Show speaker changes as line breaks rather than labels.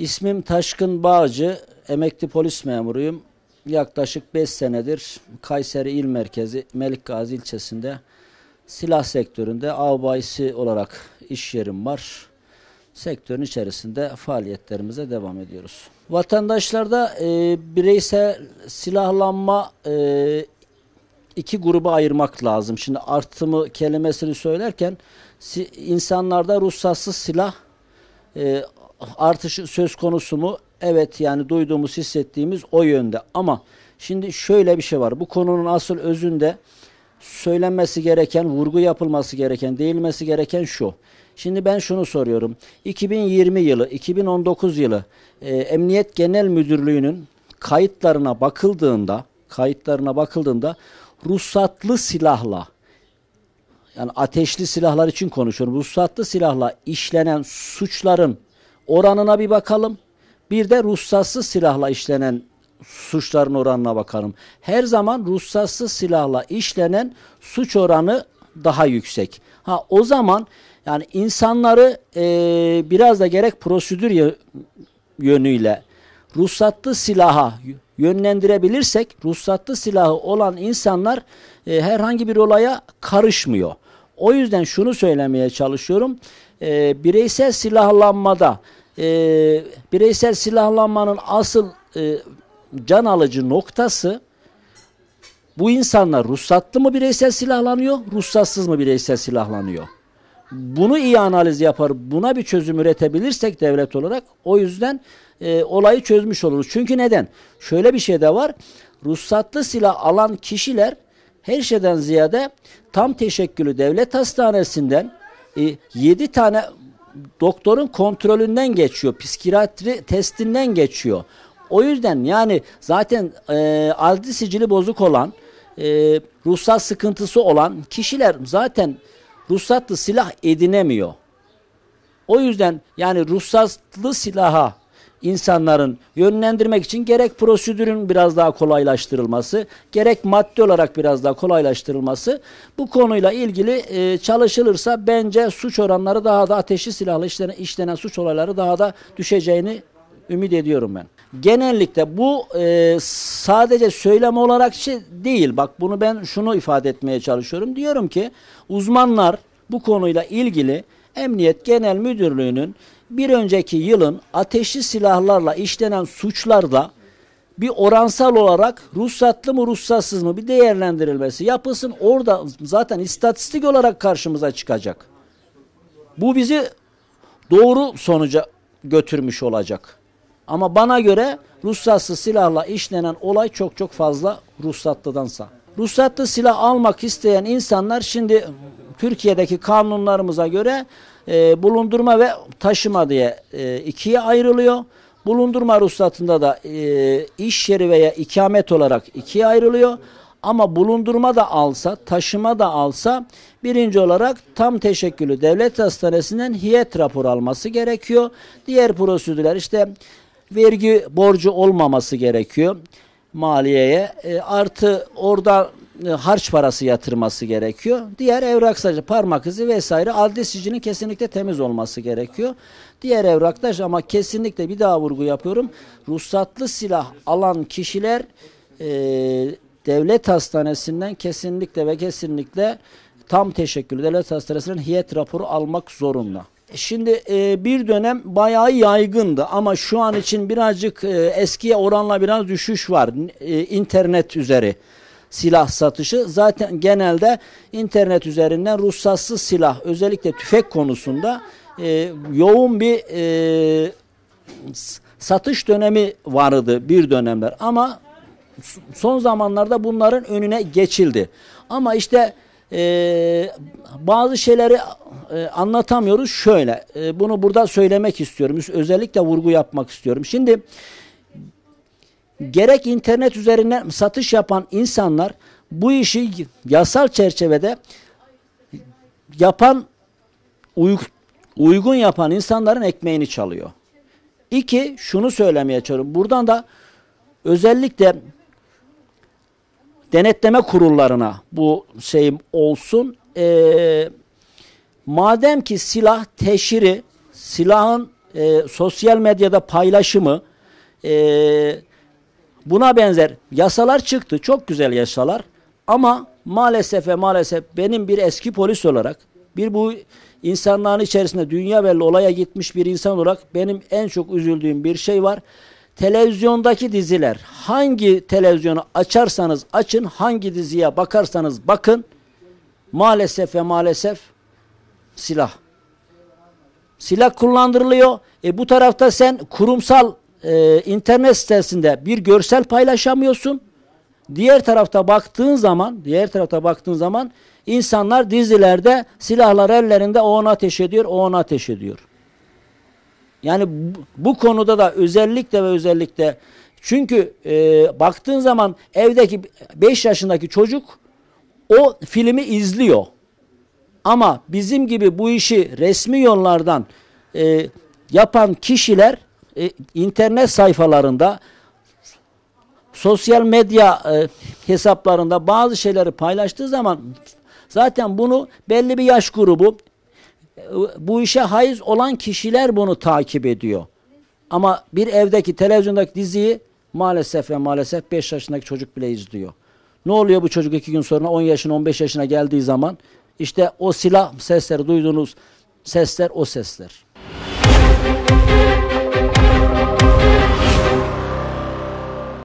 İsmim Taşkın Bağcı, emekli polis memuruyum. Yaklaşık 5 senedir Kayseri İl Merkezi Melikgazi ilçesinde silah sektöründe avbayisi olarak iş yerim var. Sektörün içerisinde faaliyetlerimize devam ediyoruz. Vatandaşlarda e, bireysel silahlanma e, iki gruba ayırmak lazım. Şimdi artımı kelimesini söylerken si, insanlarda ruhsatsız silah e, artışı söz konusu mu? Evet yani duyduğumuz hissettiğimiz o yönde ama şimdi şöyle bir şey var. Bu konunun asıl özünde söylenmesi gereken, vurgu yapılması gereken, değilmesi gereken şu. Şimdi ben şunu soruyorum. 2020 yılı, 2019 yılı e, Emniyet Genel Müdürlüğü'nün kayıtlarına bakıldığında, kayıtlarına bakıldığında ruhsatlı silahla yani ateşli silahlar için konuşuyorum. Ruhsatlı silahla işlenen suçların oranına bir bakalım. Bir de ruhsatsız silahla işlenen suçların oranına bakalım. Her zaman ruhsatsız silahla işlenen suç oranı daha yüksek. Ha o zaman yani insanları e, biraz da gerek prosedür yönüyle ruhsatlı silaha yönlendirebilirsek ruhsatlı silahı olan insanlar e, herhangi bir olaya karışmıyor. O yüzden şunu söylemeye çalışıyorum. E, bireysel silahlanmada e, bireysel silahlanmanın asıl e, can alıcı noktası bu insanlar ruhsatlı mı bireysel silahlanıyor, ruhsatsız mı bireysel silahlanıyor? Bunu iyi analiz yapar, buna bir çözüm üretebilirsek devlet olarak o yüzden e, olayı çözmüş oluruz. Çünkü neden? Şöyle bir şey de var, ruhsatlı silah alan kişiler her şeyden ziyade tam teşekkülü devlet hastanesinden e, 7 tane doktorun kontrolünden geçiyor. Psikiyatri testinden geçiyor. O yüzden yani zaten e, adli sicili bozuk olan, e, ruhsat sıkıntısı olan kişiler zaten ruhsatlı silah edinemiyor. O yüzden yani ruhsatlı silaha insanların yönlendirmek için gerek prosedürün biraz daha kolaylaştırılması, gerek maddi olarak biraz daha kolaylaştırılması bu konuyla ilgili e, çalışılırsa bence suç oranları daha da ateşli silahlı işlenen, işlenen suç olayları daha da düşeceğini ümit ediyorum ben. Genellikle bu e, sadece söyleme olarak şey değil. Bak bunu ben şunu ifade etmeye çalışıyorum. Diyorum ki uzmanlar bu konuyla ilgili Emniyet Genel Müdürlüğü'nün bir önceki yılın ateşli silahlarla işlenen suçlarda bir oransal olarak ruhsatlı mı ruhsatsız mı bir değerlendirilmesi yapılsın. Orada zaten istatistik olarak karşımıza çıkacak. Bu bizi doğru sonuca götürmüş olacak. Ama bana göre ruhsatsız silahla işlenen olay çok çok fazla ruhsatlıdansa. Ruhsatlı silah almak isteyen insanlar şimdi Türkiye'deki kanunlarımıza göre e, bulundurma ve taşıma diye e, ikiye ayrılıyor. Bulundurma ruhsatında da e, iş yeri veya ikamet olarak ikiye ayrılıyor. Ama bulundurma da alsa, taşıma da alsa birinci olarak tam teşekkülü devlet hastanesinden hiyet rapor alması gerekiyor. Diğer prosedürler işte vergi borcu olmaması gerekiyor maliyeye. E, artı orada e, harç parası yatırması gerekiyor. Diğer evrak sadece parmak izi vesaire adli kesinlikle temiz olması gerekiyor. Diğer evraklar ama kesinlikle bir daha vurgu yapıyorum. Ruhsatlı silah alan kişiler e, devlet hastanesinden kesinlikle ve kesinlikle tam teşekkür devlet hastanesinden hiyet raporu almak zorunda. E, şimdi e, bir dönem bayağı yaygındı ama şu an için birazcık e, eskiye oranla biraz düşüş var e, internet üzeri silah satışı zaten genelde internet üzerinden ruhsatsız silah özellikle tüfek konusunda e, yoğun bir e, satış dönemi vardı bir dönemler ama son zamanlarda bunların önüne geçildi. Ama işte e, bazı şeyleri e, anlatamıyoruz şöyle e, bunu burada söylemek istiyorum özellikle vurgu yapmak istiyorum. Şimdi gerek internet üzerinden satış yapan insanlar bu işi yasal çerçevede yapan uygun yapan insanların ekmeğini çalıyor. İki, şunu söylemeye çalışıyorum. Buradan da özellikle denetleme kurullarına bu şeyim olsun. E, madem ki silah teşhiri, silahın e, sosyal medyada paylaşımı, e, Buna benzer yasalar çıktı. Çok güzel yasalar. Ama maalesef ve maalesef benim bir eski polis olarak bir bu insanların içerisinde dünya belli olaya gitmiş bir insan olarak benim en çok üzüldüğüm bir şey var. Televizyondaki diziler hangi televizyonu açarsanız açın hangi diziye bakarsanız bakın maalesef ve maalesef silah. Silah kullandırılıyor. E bu tarafta sen kurumsal e, internet sitesinde bir görsel paylaşamıyorsun. Diğer tarafta baktığın zaman, diğer tarafta baktığın zaman insanlar dizilerde silahlar ellerinde o ona ateş ediyor, o ona ateş ediyor. Yani bu, bu konuda da özellikle ve özellikle çünkü e, baktığın zaman evdeki 5 yaşındaki çocuk o filmi izliyor. Ama bizim gibi bu işi resmi yollardan e, yapan kişiler e, internet sayfalarında sosyal medya e, hesaplarında bazı şeyleri paylaştığı zaman zaten bunu belli bir yaş grubu e, bu işe haiz olan kişiler bunu takip ediyor. Ama bir evdeki televizyondaki diziyi maalesef ve maalesef 5 yaşındaki çocuk bile izliyor. Ne oluyor bu çocuk 2 gün sonra 10 yaşına 15 yaşına geldiği zaman işte o silah sesleri duyduğunuz sesler o sesler.